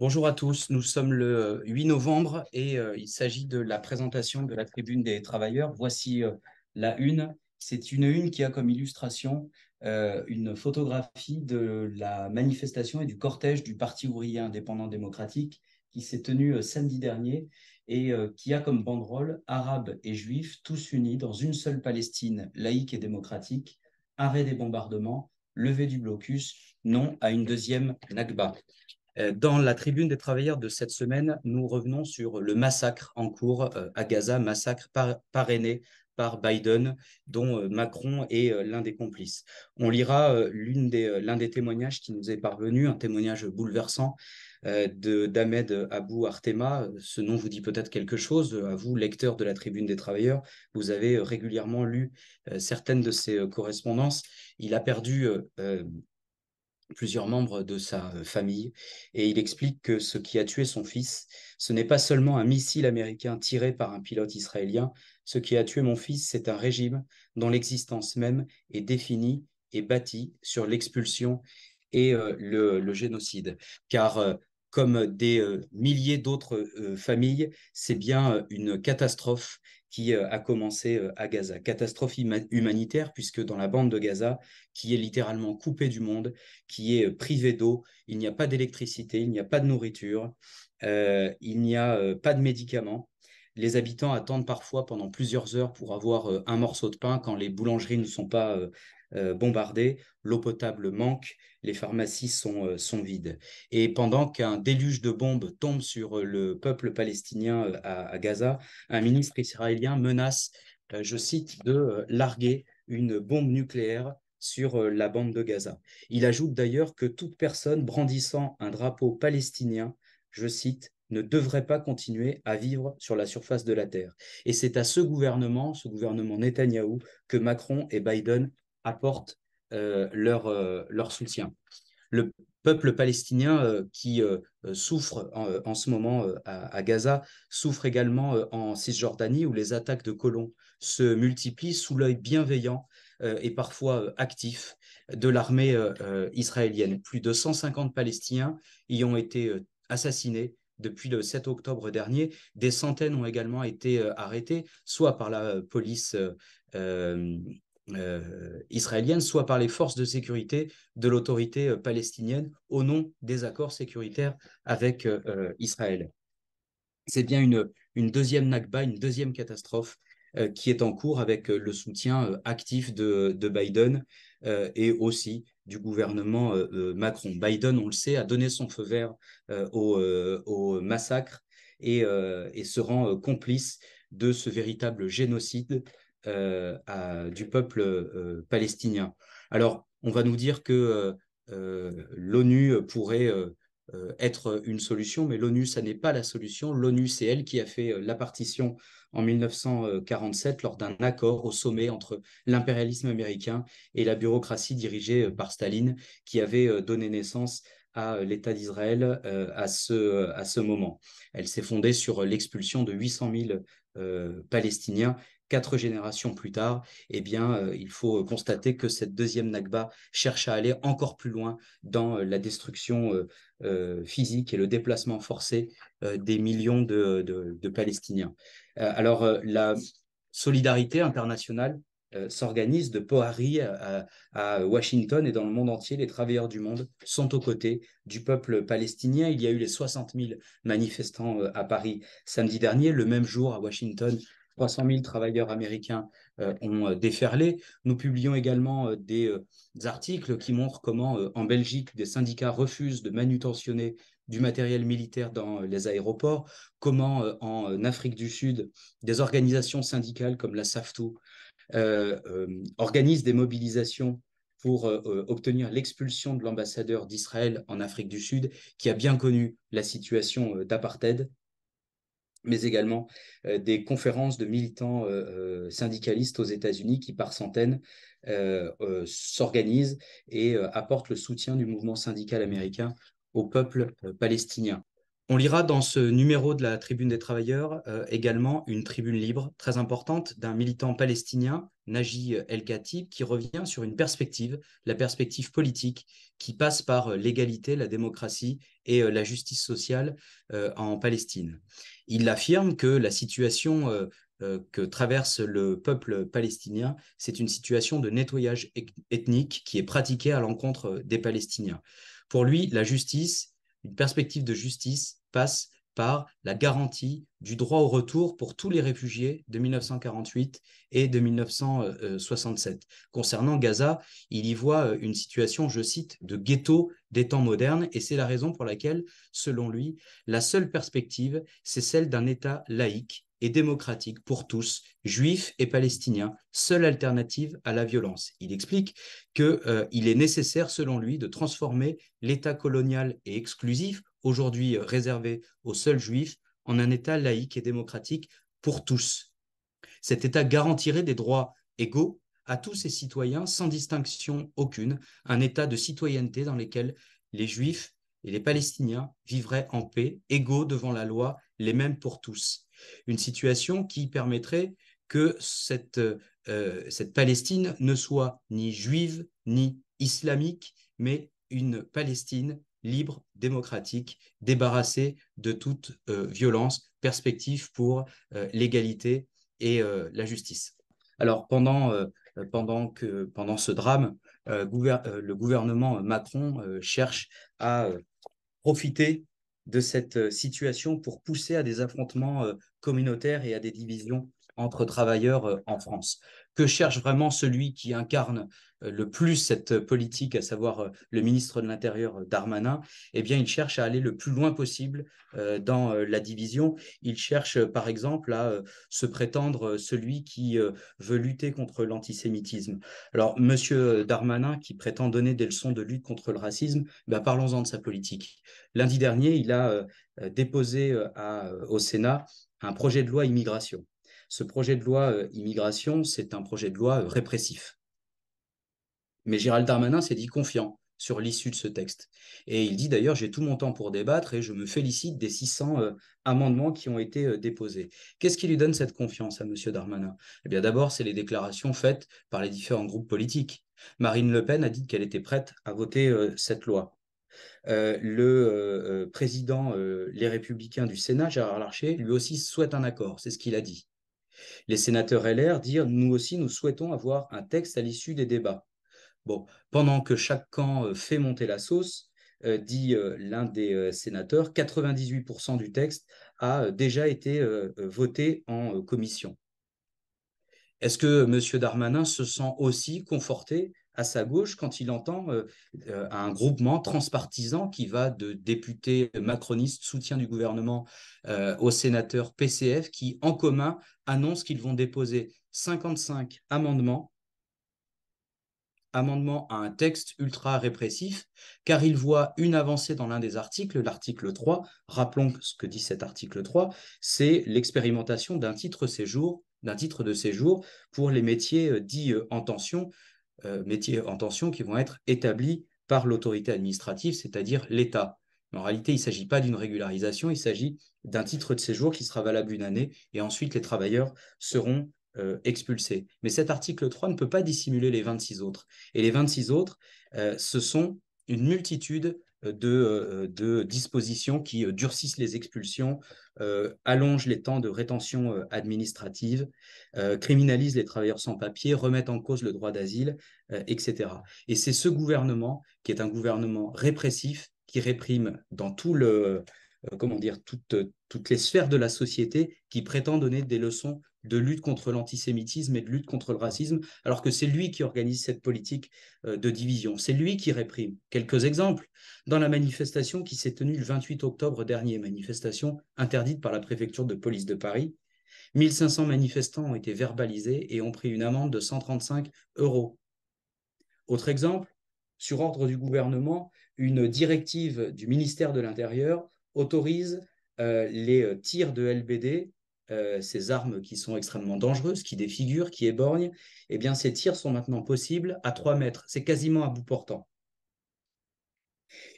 Bonjour à tous, nous sommes le 8 euh, novembre et euh, il s'agit de la présentation de la tribune des travailleurs. Voici euh, la une. C'est une une qui a comme illustration une photographie de la manifestation et du cortège du Parti ouvrier indépendant démocratique qui s'est tenu samedi dernier et qui a comme banderole Arabes et Juifs tous unis dans une seule Palestine laïque et démocratique, arrêt des bombardements, levée du blocus, non à une deuxième Nakba. Euh, dans la tribune des travailleurs de cette semaine, nous revenons sur le massacre en cours euh, à Gaza, massacre parrainé par Biden, dont euh, Macron est l'un des complices. On lira l'un des, des, témoignages qui nous est parvenu, un témoignage bouleversant de d'Ahmed Abou Artema. Ce nom vous dit peut-être quelque chose. À vous, lecteur de la Tribune des Travailleurs, vous avez régulièrement lu certaines de ses correspondances. Il a perdu plusieurs membres de sa famille, et il explique que ce qui a tué son fils, ce n'est pas seulement un missile américain tiré par un pilote israélien, ce qui a tué mon fils, c'est un régime dont l'existence même est définie et bâtie sur l'expulsion et le, génocide. Car comme des milliers d'autres familles, c'est bien une catastrophe qui euh, a commencé euh, à Gaza. Catastrophe humanitaire, puisque dans la bande de Gaza, qui est littéralement coupée du monde, qui est euh, privée d'eau, il n'y a pas d'électricité, il n'y a pas de nourriture, il n'y a pas de médicaments. Les habitants attendent parfois pendant plusieurs heures pour avoir un morceau de pain quand les boulangeries ne sont pas euh, bombardés, l'eau potable manque, les pharmacies sont, euh, sont vides. Et pendant qu'un déluge de bombes tombe sur euh, le peuple palestinien à, à Gaza, un ministre israélien menace, je cite, de larguer une bombe nucléaire sur la bande de Gaza. Il ajoute d'ailleurs que toute personne brandissant un drapeau palestinien, je cite, ne devrait pas continuer à vivre sur la surface de la Terre. Et c'est à ce gouvernement, ce gouvernement Netanyahou, que Macron et Biden apportent euh, leur, euh, leur soutien. Le peuple palestinien euh, qui souffre en, ce moment à, Gaza souffre également en Cisjordanie où les attaques de colons se multiplient sous l'œil bienveillant et parfois actif de l'armée israélienne. Plus de 150 Palestiniens y ont été assassinés depuis le 7 octobre dernier. Des centaines ont également été arrêtés, soit par la police euh, israélienne, soit par les forces de sécurité de l'autorité euh, palestinienne au nom des accords sécuritaires avec euh, Israël. C'est bien une, deuxième Nakba, une deuxième catastrophe qui est en cours avec le soutien actif de, Biden et aussi du gouvernement Macron. Biden, on le sait, a donné son feu vert au, massacre et se rend complice de ce véritable génocide euh, du peuple euh, palestinien. Alors, on va nous dire que euh, l'ONU pourrait être une solution, mais l'ONU, ça n'est pas la solution. L'ONU, c'est elle qui a fait la partition en 1947 lors d'un accord au sommet entre l'impérialisme américain et la bureaucratie dirigée par Staline, qui avait donné naissance à l'État d'Israël à, ce, à ce moment. Elle s'est fondée sur l'expulsion de 800 000 Palestiniens quatre générations plus tard, eh bien, euh, il faut euh, constater que cette deuxième Nakba cherche à aller encore plus loin dans euh, la destruction physique et le déplacement forcé des millions de, Palestiniens. alors, la solidarité internationale s'organise de Pohari à, Washington et dans le monde entier. Les travailleurs du monde sont aux côtés du peuple palestinien. Il y a eu les 60 000 manifestants à Paris samedi dernier. Le même jour, à Washington, 300 000 travailleurs américains euh, ont euh, déferlé. Nous publions également euh, des, articles qui montrent comment en Belgique, des syndicats refusent de manutentionner du matériel militaire dans les aéroports, comment en Afrique du Sud, des organisations syndicales comme la SAFTU organisent des mobilisations pour obtenir l'expulsion de l'ambassadeur d'Israël en Afrique du Sud, qui a bien connu la situation d'apartheid mais également euh, des conférences de militants euh, euh, syndicalistes aux États-Unis qui, par centaines, s'organisent et apportent le soutien du mouvement syndical américain au peuple palestinien. On lira dans ce numéro de la Tribune des Travailleurs euh, également une tribune libre très importante d'un militant palestinien, Naji El Khatib, qui revient sur une perspective, la perspective politique, qui passe par euh, l'égalité, la démocratie et euh, la justice sociale en Palestine. Il affirme que la situation que traverse le peuple palestinien, c'est une situation de nettoyage ethnique qui est pratiquée à l'encontre des Palestiniens. Pour lui, la justice une perspective de justice passe par la garantie du droit au retour pour tous les réfugiés de 1948 et de 1967. Concernant Gaza, il y voit euh, une situation, je cite, de ghetto des temps modernes, et c'est la raison pour laquelle, selon lui, la seule perspective, c'est celle d'un État laïque et démocratique pour tous, juifs et palestiniens, seule alternative à la violence. Il explique qu'il euh, est nécessaire, selon lui, de transformer l'État colonial et exclusif, aujourd'hui euh, réservé aux seuls juifs, en un État laïque et démocratique pour tous. Cet État garantirait des droits égaux à tous ses citoyens sans distinction aucune, un État de citoyenneté dans lequel les Juifs et les Palestiniens vivraient en paix, égaux devant la loi les mêmes pour tous. Une situation qui permettrait que euh, cette, Palestine ne soit ni juive ni islamique, mais une Palestine libre, démocratique, débarrassée de toute euh, violence, perspective pour euh, l'égalité et la justice. Alors pendant, pendant, que, pendant ce drame, le gouvernement Macron cherche à profiter de cette euh, situation pour pousser à des affrontements euh, communautaires et à des divisions entre travailleurs euh, en France que cherche vraiment celui qui incarne euh, le plus cette politique, à savoir euh, le ministre de l'Intérieur euh, Darmanin, eh bien, il cherche à aller le plus loin possible dans la division. Il cherche, par exemple, à se prétendre celui qui veut lutter contre l'antisémitisme. Alors, Monsieur Darmanin, qui prétend donner des leçons de lutte contre le racisme, bah, parlons-en de sa politique. Lundi dernier, il a déposé au Sénat un projet de loi immigration. Ce projet de loi euh, immigration, c'est un projet de loi euh, répressif. Mais Gérald Darmanin s'est dit confiant sur l'issue de ce texte. Et il dit d'ailleurs, j'ai tout mon temps pour débattre et je me félicite des 600 euh, amendements qui ont été déposés. Qu'est-ce qui lui donne cette confiance à M. Darmanin Eh bien d'abord, c'est les déclarations faites par les différents groupes politiques. Marine Le Pen a dit qu'elle était prête à voter cette loi. le président Les Républicains du Sénat, Gérard Larcher, lui aussi souhaite un accord, c'est ce qu'il a dit. Les sénateurs LR dirent Nous aussi, nous souhaitons avoir un texte à l'issue des débats. Bon, pendant que chaque camp euh, fait monter la sauce, euh, dit euh, l'un des sénateurs, 98% du texte a déjà été voté en commission. Est-ce que M. Darmanin se sent aussi conforté à sa gauche quand il entend euh, euh, un groupement transpartisan qui va de députés macronistes, soutien du gouvernement, euh, au sénateur PCF qui, en commun, annonce qu'ils vont déposer 55 amendements amendements à un texte ultra répressif, car il voit une avancée dans l'un des articles, l'article 3. Rappelons ce que dit cet article 3, c'est l'expérimentation d'un titre séjour d'un titre de séjour pour les métiers dits en tension, euh, métiers en tension qui vont être établis par l'autorité administrative, c'est-à-dire l'État. En réalité, il ne s'agit pas d'une régularisation, il s'agit d'un titre de séjour qui sera valable une année et ensuite les travailleurs seront euh, expulsés. Mais cet article 3 ne peut pas dissimuler les 26 autres. Et les 26 autres, euh, ce sont une multitude euh, euh, de, dispositions qui euh, durcissent les expulsions, allongent les temps de rétention administrative, criminalisent les travailleurs sans papier, remettent en cause le droit d'asile, etc. Et c'est ce gouvernement qui est un gouvernement répressif, qui réprime dans tout le, comment dire, toutes les sphères de la société qui prétend donner des leçons de lutte contre l'antisémitisme et de lutte contre le racisme, alors que c'est lui qui organise cette politique euh, de division, c'est lui qui réprime. Quelques exemples. Dans la manifestation qui s'est tenue le 28 octobre dernier, manifestation interdite par la préfecture de police de Paris, 1500 manifestants ont été verbalisés et ont pris une amende de 135 euros. Autre exemple, sur ordre du gouvernement, une directive du ministère de l'Intérieur autorise euh, les euh, tirs de LBD euh, ces armes qui sont extrêmement dangereuses, qui défigurent, qui éborgnent, eh bien, ces tirs sont maintenant possibles à 3 mètres. C'est quasiment à bout portant.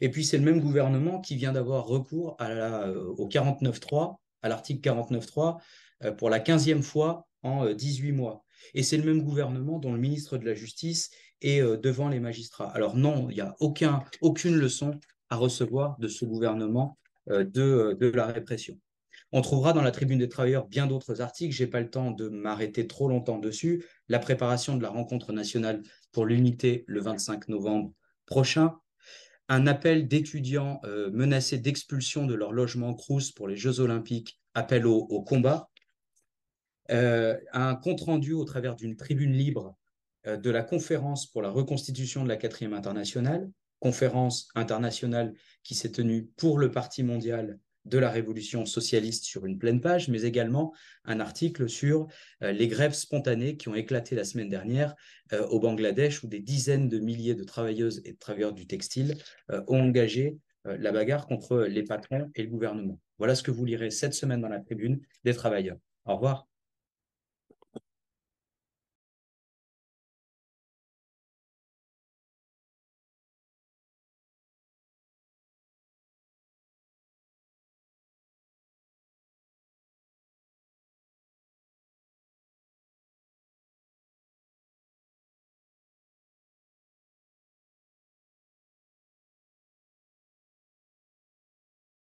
Et puis, c'est le même gouvernement qui vient d'avoir recours à euh, au 49.3, à l'article 49.3, euh, pour la quinzième fois en 18 mois. Et c'est le même gouvernement dont le ministre de la Justice est devant les magistrats. Alors non, il n'y a aucune leçon à recevoir de ce gouvernement de la répression. On trouvera dans la tribune des travailleurs bien d'autres articles. Je n'ai pas le temps de m'arrêter trop longtemps dessus. La préparation de la rencontre nationale pour l'unité le 25 novembre prochain. Un appel d'étudiants euh, menacés d'expulsion de leur logement Crous pour les Jeux Olympiques, appel au, combat. Euh, un compte-rendu au travers d'une tribune libre euh, de la conférence pour la reconstitution de la quatrième internationale, conférence internationale qui s'est tenue pour le Parti mondial de la révolution socialiste sur une pleine page, mais également un article sur euh, les grèves spontanées qui ont éclaté la semaine dernière euh, au Bangladesh, où des dizaines de milliers de travailleuses et de travailleurs du textile euh, ont engagé la bagarre contre les patrons et le gouvernement. Voilà ce que vous lirez cette semaine dans la tribune des travailleurs. Au revoir.